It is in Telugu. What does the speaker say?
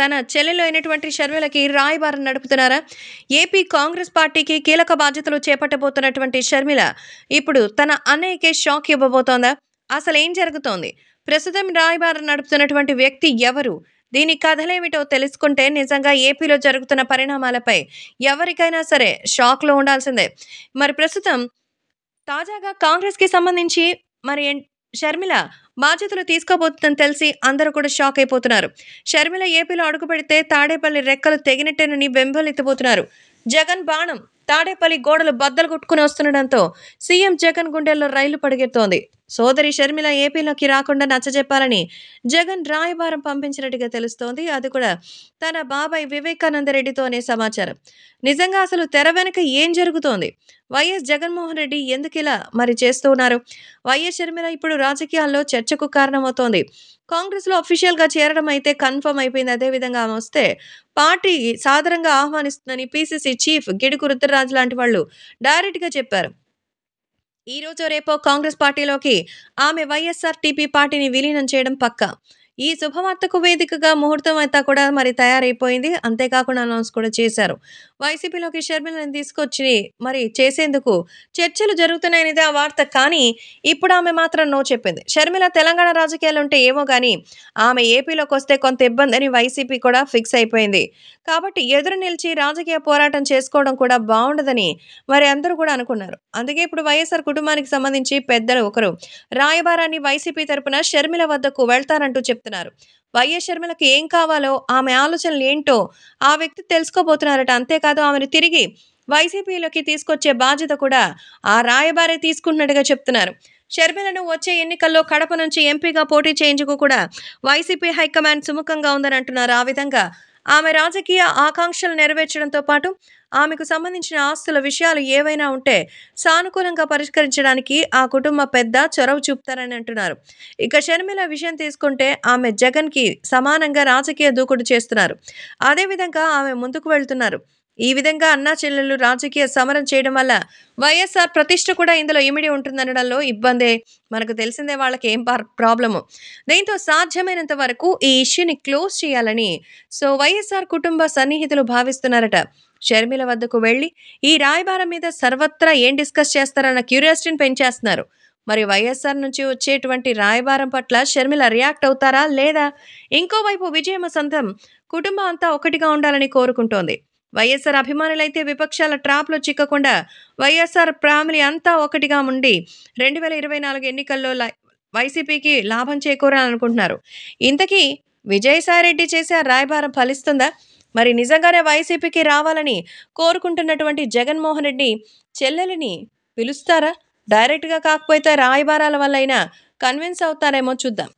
తన చెల్లెలు అయినటువంటి షర్మిలకి రాయబారం నడుపుతున్నారా ఏపీ కాంగ్రెస్ పార్టీకి కీలక బాధ్యతలు చేపట్టబోతున్నటువంటి షర్మిల ఇప్పుడు తన అన్నయ్యకే షాక్ ఇవ్వబోతోందా అసలు ఏం జరుగుతోంది ప్రస్తుతం రాయబారం నడుపుతున్నటువంటి వ్యక్తి ఎవరు దీని కథలేమిటో తెలుసుకుంటే నిజంగా ఏపీలో జరుగుతున్న పరిణామాలపై ఎవరికైనా సరే షాక్లో ఉండాల్సిందే మరి ప్రస్తుతం తాజాగా కాంగ్రెస్కి సంబంధించి మరి షర్మిల బాధ్యతలు తీసుకోబోతుందని తెలిసి అందరూ కూడా షాక్ అయిపోతున్నారు షర్మిల ఏపీలో అడుగుపెడితే తాడేపల్లి రెక్కలు తెగినట్టేనని వెంబలెత్తిపోతున్నారు జగన్ బాణం తాడేపల్లి గోడలు బద్దలు కొట్టుకుని వస్తుండడంతో సీఎం జగన్ గుండెల్లో రైలు పడిగెత్తోంది సోదరి షర్మిల ఏపీలోకి రాకుండా నచ్చజెప్పాలని జగన్ రాయబారం పంపించినట్టుగా తెలుస్తోంది అది కూడా తన బాబాయ్ వివేకానందరెడ్డితోనే సమాచారం నిజంగా అసలు తెర వెనుక ఏం జరుగుతోంది వైఎస్ జగన్మోహన్ రెడ్డి ఎందుకు ఇలా మరి చేస్తూ ఉన్నారు వైఎస్ షర్మిల ఇప్పుడు రాజకీయాల్లో చర్చకు కారణమవుతోంది కాంగ్రెస్లో అఫీషియల్గా చేరడం అయితే కన్ఫర్మ్ అయిపోయింది అదేవిధంగా ఆమె వస్తే పార్టీ సాధారణంగా ఆహ్వానిస్తుందని పీసీసీ చీఫ్ గిడుకు రుద్రరాజు లాంటి వాళ్ళు డైరెక్ట్గా చెప్పారు ఈ రోజు రేపో కాంగ్రెస్ పార్టీలోకి ఆమె వైఎస్ఆర్టీపీ పార్టీని విలీనం చేయడం పక్క ఈ శుభవార్తకు వేదికగా ముహూర్తం అంతా కూడా మరి తయారైపోయింది అంతేకాకుండా అనౌన్స్ కూడా చేశారు వైసీపీలోకి షర్మిలను తీసుకొచ్చి మరి చేసేందుకు చర్చలు జరుగుతున్నాయనేది ఆ వార్త కానీ ఇప్పుడు ఆమె మాత్రం నో చెప్పింది షర్మిల తెలంగాణ రాజకీయాలు ఉంటే ఏమో కానీ ఆమె ఏపీలోకి వస్తే కొంత ఇబ్బంది అని వైసీపీ కూడా ఫిక్స్ అయిపోయింది కాబట్టి ఎదురు నిలిచి రాజకీయ పోరాటం చేసుకోవడం కూడా బాగుండదని మరి అందరూ కూడా అనుకున్నారు అందుకే ఇప్పుడు వైఎస్ఆర్ కుటుంబానికి సంబంధించి పెద్దలు ఒకరు రాయబారాన్ని వైసీపీ తరపున షర్మిల వద్దకు వెళ్తారంటూ చెప్తున్నారు వైఎస్ షర్మిలకు ఏం కావాలో ఆమె ఆలోచనలు ఏంటో ఆ వ్యక్తి తెలుసుకోబోతున్నారట అంతేకాదు ఆమెను తిరిగి వైసీపీలోకి తీసుకొచ్చే బాధ్యత కూడా ఆ రాయబారే తీసుకుంటున్నట్టుగా చెప్తున్నారు షర్మిలను వచ్చే ఎన్నికల్లో కడప నుంచి ఎంపీగా పోటీ చేయించుకు కూడా వైసీపీ హైకమాండ్ సుముఖంగా ఉందని అంటున్నారు ఆ విధంగా ఆమె రాజకీయ ఆకాంక్షలు నెరవేర్చడంతో పాటు ఆమెకు సంబంధించిన ఆస్తుల విషయాలు ఏవైనా ఉంటే సానుకూలంగా పరిష్కరించడానికి ఆ కుటుంబ పెద్ద చొరవ చూపుతారని అంటున్నారు ఇక షర్మిల విషయం తీసుకుంటే ఆమె జగన్కి సమానంగా రాజకీయ దూకుడు చేస్తున్నారు అదేవిధంగా ఆమె ముందుకు వెళ్తున్నారు ఈ విధంగా అన్నా చెల్లెలు రాజకీయ సమరం చేయడం వల్ల వైఎస్ఆర్ ప్రతిష్ట కూడా ఇందులో ఇమిడి ఉంటుందనడంలో ఇబ్బందే మనకు తెలిసిందే వాళ్ళకి ఏం ప్రాబ్లము దీంతో సాధ్యమైనంత వరకు ఈ ఇష్యూని క్లోజ్ చేయాలని సో వైఎస్ఆర్ కుటుంబ సన్నిహితులు భావిస్తున్నారట షర్మిల వద్దకు వెళ్ళి ఈ రాయబారం మీద సర్వత్రా ఏం డిస్కస్ చేస్తారన్న క్యూరియాసిటీని పెంచేస్తున్నారు మరి వైఎస్ఆర్ నుంచి వచ్చేటువంటి రాయబారం పట్ల షర్మిల రియాక్ట్ అవుతారా లేదా ఇంకోవైపు విజయమ సంతం కుటుంబం అంతా ఒకటిగా ఉండాలని కోరుకుంటోంది వైఎస్ఆర్ అభిమానులైతే విపక్షాల ట్రాప్లో చిక్కకుండా వైఎస్ఆర్ ఫ్యామిలీ అంతా ఒకటిగా ఉండి రెండు వేల ఇరవై నాలుగు ఎన్నికల్లో వైసీపీకి లాభం చేకూరాలనుకుంటున్నారు ఇంతకీ విజయసాయిరెడ్డి చేసే రాయబారం ఫలిస్తుందా మరి నిజంగానే వైసీపీకి రావాలని కోరుకుంటున్నటువంటి జగన్మోహన్ రెడ్డి చెల్లెలిని పిలుస్తారా డైరెక్ట్గా కాకపోతే రాయబారాల వల్ల అయినా కన్విన్స్ అవుతారేమో చూద్దాం